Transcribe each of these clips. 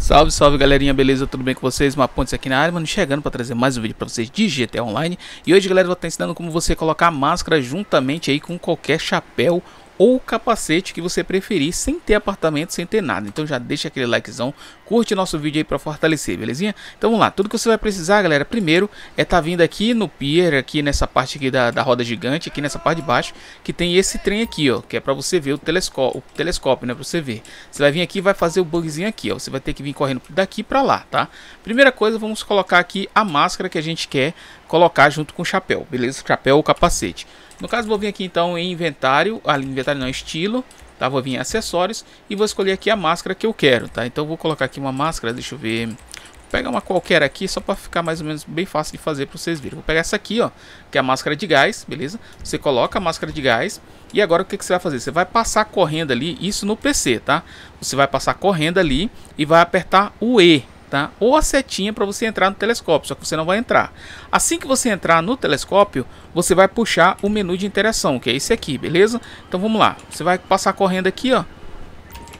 Salve, salve galerinha, beleza? Tudo bem com vocês? Mapontes aqui na área, mano, chegando para trazer mais um vídeo para vocês de GTA Online E hoje, galera, eu vou estar ensinando como você colocar a máscara juntamente aí com qualquer chapéu ou o capacete que você preferir, sem ter apartamento, sem ter nada. Então já deixa aquele likezão, curte nosso vídeo aí para fortalecer, belezinha? Então vamos lá, tudo que você vai precisar, galera, primeiro é tá vindo aqui no pier, aqui nessa parte aqui da, da roda gigante, aqui nessa parte de baixo, que tem esse trem aqui, ó, que é para você ver o telescópio, o telescópio, né, para você ver. Você vai vir aqui e vai fazer o bugzinho aqui, ó, você vai ter que vir correndo daqui para lá, tá? Primeira coisa, vamos colocar aqui a máscara que a gente quer colocar junto com o chapéu, beleza? Chapéu ou capacete. No caso, vou vir aqui então em inventário, ali ah, inventário não, estilo, tá? Vou vir em acessórios e vou escolher aqui a máscara que eu quero, tá? Então vou colocar aqui uma máscara, deixa eu ver... Vou pegar uma qualquer aqui, só para ficar mais ou menos bem fácil de fazer para vocês verem. Vou pegar essa aqui, ó, que é a máscara de gás, beleza? Você coloca a máscara de gás e agora o que, que você vai fazer? Você vai passar correndo ali, isso no PC, tá? Você vai passar correndo ali e vai apertar o E, tá? Ou a setinha para você entrar no telescópio, só que você não vai entrar. Assim que você entrar no telescópio, você vai puxar o menu de interação, que é esse aqui, beleza? Então vamos lá. Você vai passar correndo aqui, ó.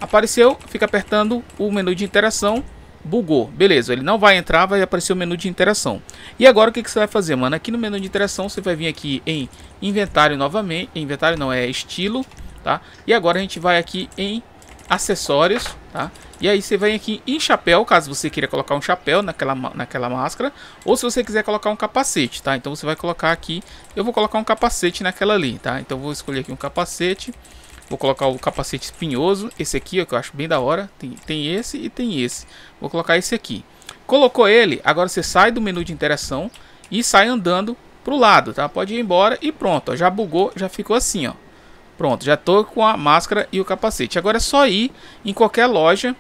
Apareceu, fica apertando o menu de interação, bugou. Beleza, ele não vai entrar, vai aparecer o menu de interação. E agora o que, que você vai fazer, mano? Aqui no menu de interação, você vai vir aqui em inventário novamente, inventário não, é estilo, tá? E agora a gente vai aqui em acessórios, Tá? E aí você vem aqui em chapéu, caso você queira colocar um chapéu naquela, naquela máscara, ou se você quiser colocar um capacete, tá? Então você vai colocar aqui, eu vou colocar um capacete naquela ali, tá? Então vou escolher aqui um capacete, vou colocar o capacete espinhoso, esse aqui, ó, que eu acho bem da hora, tem, tem esse e tem esse. Vou colocar esse aqui. Colocou ele, agora você sai do menu de interação e sai andando pro lado, tá? Pode ir embora e pronto, ó, já bugou, já ficou assim, ó. Pronto, já tô com a máscara e o capacete. Agora é só ir em qualquer loja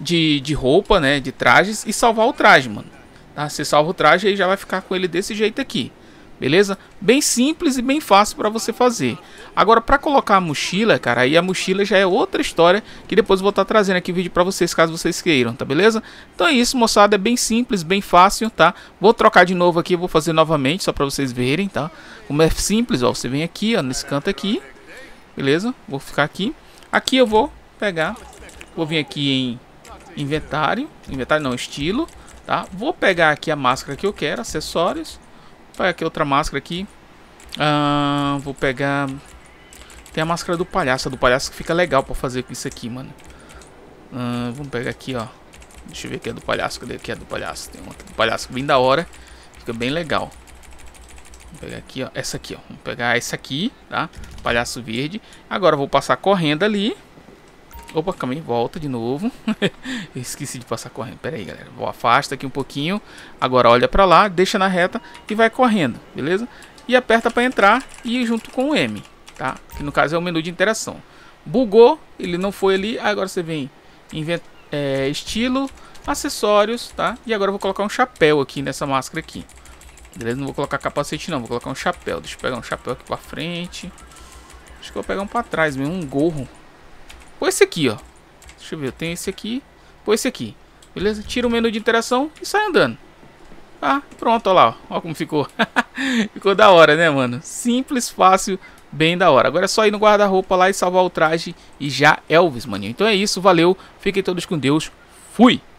de, de roupa, né? De trajes e salvar o traje, mano. Tá? Você salva o traje e já vai ficar com ele desse jeito aqui. Beleza? Bem simples e bem fácil para você fazer. Agora, para colocar a mochila, cara, aí a mochila já é outra história que depois vou estar tá trazendo aqui vídeo para vocês, caso vocês queiram, tá beleza? Então é isso, moçada, é bem simples, bem fácil, tá? Vou trocar de novo aqui, vou fazer novamente, só para vocês verem, tá? Como é simples, ó, você vem aqui, ó, nesse canto aqui, Beleza, vou ficar aqui. Aqui eu vou pegar, vou vir aqui em inventário, inventário não, estilo, tá? Vou pegar aqui a máscara que eu quero, acessórios. Vou pegar aqui outra máscara aqui. Ah, vou pegar... Tem a máscara do palhaço, a do palhaço que fica legal pra fazer com isso aqui, mano. Ah, vamos pegar aqui, ó. Deixa eu ver aqui a do palhaço, cadê aqui a do palhaço? Tem uma do palhaço bem da hora, fica bem legal pegar aqui, ó. Essa aqui, ó. Vamos pegar essa aqui, tá? Palhaço verde. Agora vou passar correndo ali. Opa, calma aí, volta de novo. Esqueci de passar correndo. Pera aí, galera. Vou afasta aqui um pouquinho. Agora olha pra lá, deixa na reta e vai correndo, beleza? E aperta pra entrar e junto com o M, tá? Que no caso é o menu de interação. Bugou, ele não foi ali. Agora você vem em é, estilo, acessórios, tá? E agora eu vou colocar um chapéu aqui nessa máscara aqui. Beleza, não vou colocar capacete não, vou colocar um chapéu. Deixa eu pegar um chapéu aqui pra frente. Acho que eu vou pegar um pra trás mesmo, um gorro. Ou esse aqui, ó. Deixa eu ver, eu tenho esse aqui. Ou esse aqui. Beleza? Tira o menu de interação e sai andando. Ah, pronto, ó lá. Ó, ó como ficou. ficou da hora, né, mano? Simples, fácil, bem da hora. Agora é só ir no guarda-roupa lá e salvar o traje e já Elvis, maninho. Então é isso, valeu. Fiquem todos com Deus. Fui!